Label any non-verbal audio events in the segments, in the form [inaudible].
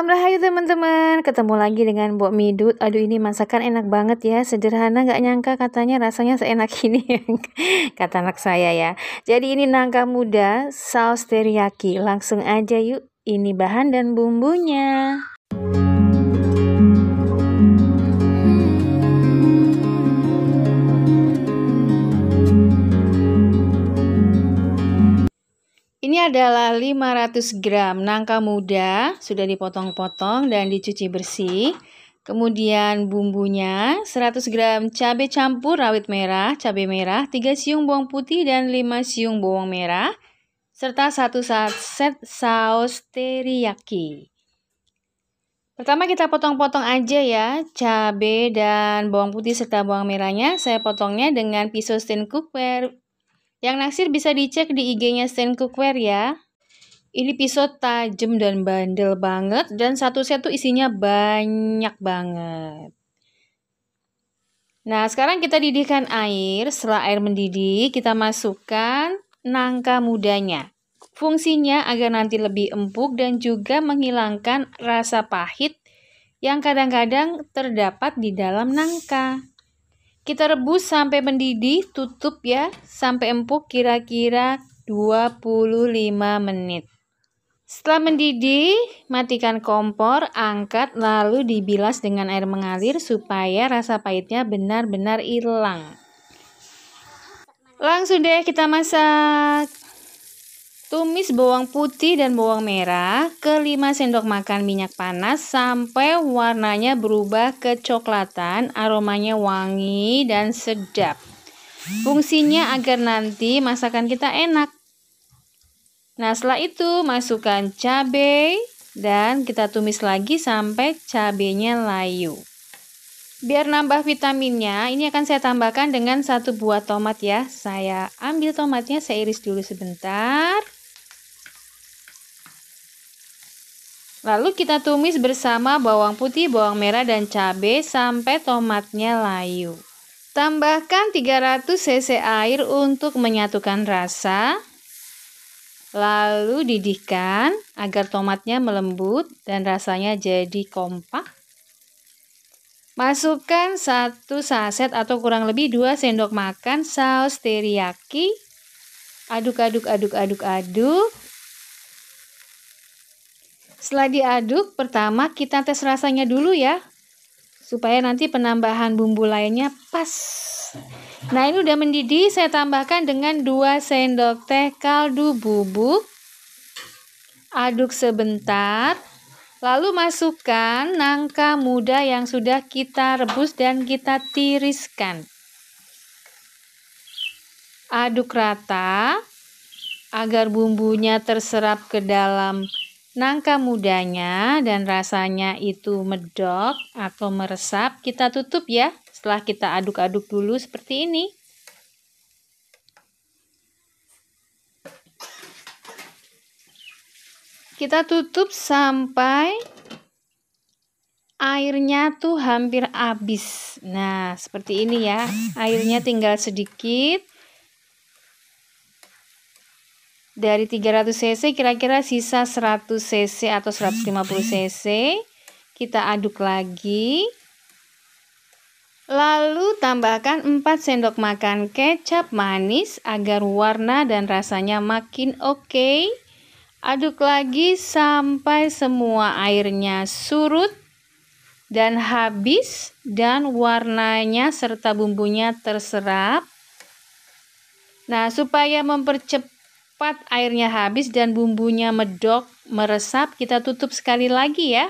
Salam rahayu teman-teman, ketemu lagi dengan Mbok Midut. Aduh ini masakan enak banget ya, sederhana gak nyangka katanya rasanya seenak ini [laughs] kata anak saya ya. Jadi ini nangka muda, saus teriyaki, langsung aja yuk. Ini bahan dan bumbunya. adalah 500 gram nangka muda, sudah dipotong-potong dan dicuci bersih. Kemudian bumbunya 100 gram cabai campur rawit merah, cabai merah, 3 siung bawang putih dan 5 siung bawang merah, serta 1 set saus teriyaki. Pertama kita potong-potong aja ya cabai dan bawang putih serta bawang merahnya. Saya potongnya dengan pisau stand cookware yang naksir bisa dicek di IG-nya Stand Cookware ya. Ini pisau tajam dan bandel banget dan satu set tuh isinya banyak banget. Nah, sekarang kita didihkan air. Setelah air mendidih, kita masukkan nangka mudanya. Fungsinya agar nanti lebih empuk dan juga menghilangkan rasa pahit yang kadang-kadang terdapat di dalam nangka. Kita rebus sampai mendidih, tutup ya, sampai empuk kira-kira 25 menit. Setelah mendidih, matikan kompor, angkat, lalu dibilas dengan air mengalir supaya rasa pahitnya benar-benar hilang. Langsung deh kita masak. Tumis bawang putih dan bawang merah ke 5 sendok makan minyak panas sampai warnanya berubah kecoklatan, aromanya wangi dan sedap. Fungsinya agar nanti masakan kita enak. Nah, setelah itu masukkan cabai dan kita tumis lagi sampai cabenya layu. Biar nambah vitaminnya, ini akan saya tambahkan dengan satu buah tomat ya. Saya ambil tomatnya, saya iris dulu sebentar. Lalu kita tumis bersama bawang putih, bawang merah, dan cabai sampai tomatnya layu. Tambahkan 300 cc air untuk menyatukan rasa. Lalu didihkan agar tomatnya melembut dan rasanya jadi kompak. Masukkan satu saset atau kurang lebih 2 sendok makan saus teriyaki. Aduk-aduk-aduk-aduk-aduk. Setelah diaduk, pertama kita tes rasanya dulu ya. Supaya nanti penambahan bumbu lainnya pas. Nah, ini udah mendidih, saya tambahkan dengan 2 sendok teh kaldu bubuk. Aduk sebentar. Lalu masukkan nangka muda yang sudah kita rebus dan kita tiriskan. Aduk rata agar bumbunya terserap ke dalam nangka mudanya dan rasanya itu medok atau meresap, kita tutup ya. Setelah kita aduk-aduk dulu seperti ini. Kita tutup sampai airnya tuh hampir habis. Nah, seperti ini ya. Airnya tinggal sedikit. dari 300 cc kira-kira sisa 100 cc atau 150 cc kita aduk lagi lalu tambahkan 4 sendok makan kecap manis agar warna dan rasanya makin oke okay. aduk lagi sampai semua airnya surut dan habis dan warnanya serta bumbunya terserap nah supaya mempercepat cepat airnya habis dan bumbunya medok, meresap, kita tutup sekali lagi ya.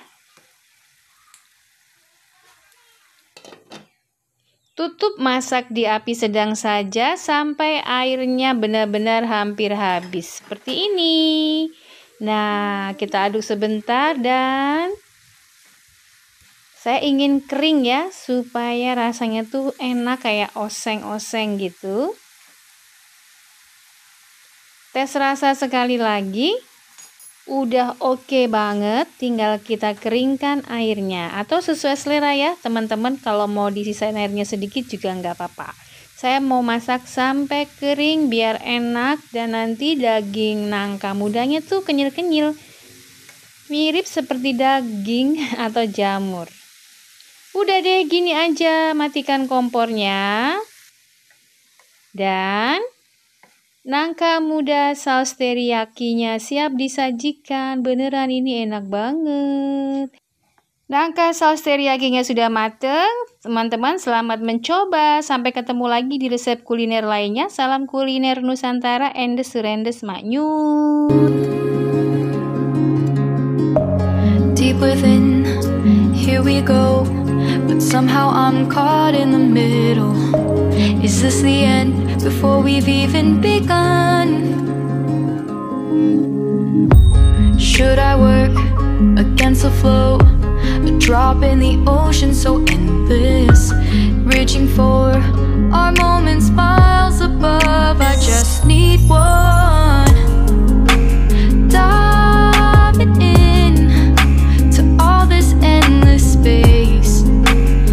Tutup masak di api sedang saja sampai airnya benar-benar hampir habis. Seperti ini. Nah, kita aduk sebentar dan saya ingin kering ya supaya rasanya tuh enak kayak oseng-oseng gitu. Tes rasa sekali lagi. Udah oke okay banget, tinggal kita keringkan airnya. Atau sesuai selera ya, teman-teman. Kalau mau disisain airnya sedikit juga nggak apa-apa. Saya mau masak sampai kering biar enak dan nanti daging nangka mudanya tuh kenyil-kenyil. Mirip seperti daging [laughs] atau jamur. Udah deh gini aja matikan kompornya. Dan Nangka muda saus teriyakinya siap disajikan. Beneran ini enak banget. Nangka saus teriyakinya sudah mateng. Teman-teman selamat mencoba. Sampai ketemu lagi di resep kuliner lainnya. Salam kuliner Nusantara the surendes maknyur. Deep within, here we go. But somehow I'm caught in the middle. Is this the end? before we've even begun. Should I work against the flow? A drop in the ocean so endless, reaching for our moment.